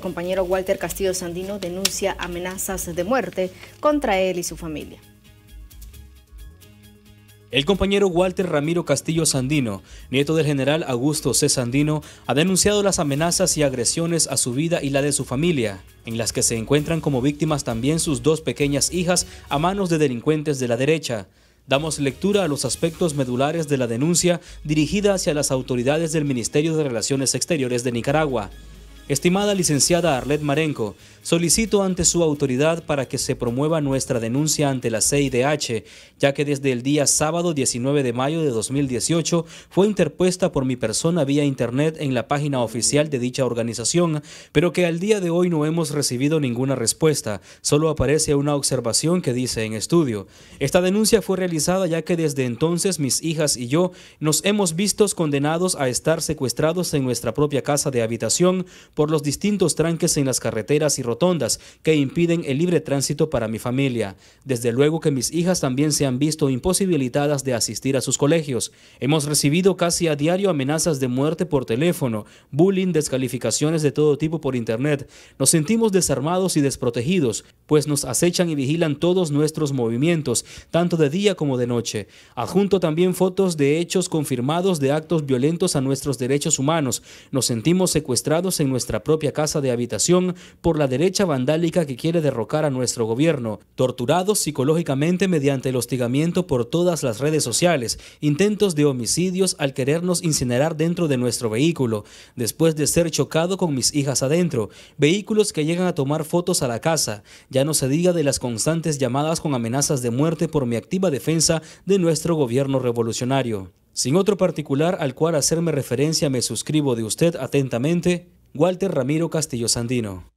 compañero Walter Castillo Sandino denuncia amenazas de muerte contra él y su familia. El compañero Walter Ramiro Castillo Sandino, nieto del general Augusto C. Sandino, ha denunciado las amenazas y agresiones a su vida y la de su familia, en las que se encuentran como víctimas también sus dos pequeñas hijas a manos de delincuentes de la derecha. Damos lectura a los aspectos medulares de la denuncia dirigida hacia las autoridades del Ministerio de Relaciones Exteriores de Nicaragua. Estimada licenciada Arlet Marenco, solicito ante su autoridad para que se promueva nuestra denuncia ante la CIDH, ya que desde el día sábado 19 de mayo de 2018 fue interpuesta por mi persona vía internet en la página oficial de dicha organización, pero que al día de hoy no hemos recibido ninguna respuesta, solo aparece una observación que dice en estudio. Esta denuncia fue realizada ya que desde entonces mis hijas y yo nos hemos visto condenados a estar secuestrados en nuestra propia casa de habitación, por los distintos tranques en las carreteras y rotondas que impiden el libre tránsito para mi familia. Desde luego que mis hijas también se han visto imposibilitadas de asistir a sus colegios. Hemos recibido casi a diario amenazas de muerte por teléfono, bullying, descalificaciones de todo tipo por internet. Nos sentimos desarmados y desprotegidos pues nos acechan y vigilan todos nuestros movimientos, tanto de día como de noche. Adjunto también fotos de hechos confirmados de actos violentos a nuestros derechos humanos. Nos sentimos secuestrados en nuestra propia casa de habitación por la derecha vandálica que quiere derrocar a nuestro gobierno, torturados psicológicamente mediante el hostigamiento por todas las redes sociales, intentos de homicidios al querernos incinerar dentro de nuestro vehículo, después de ser chocado con mis hijas adentro, vehículos que llegan a tomar fotos a la casa, ya no se diga de las constantes llamadas con amenazas de muerte por mi activa defensa de nuestro gobierno revolucionario. Sin otro particular al cual hacerme referencia me suscribo de usted atentamente, Walter Ramiro Castillo Sandino.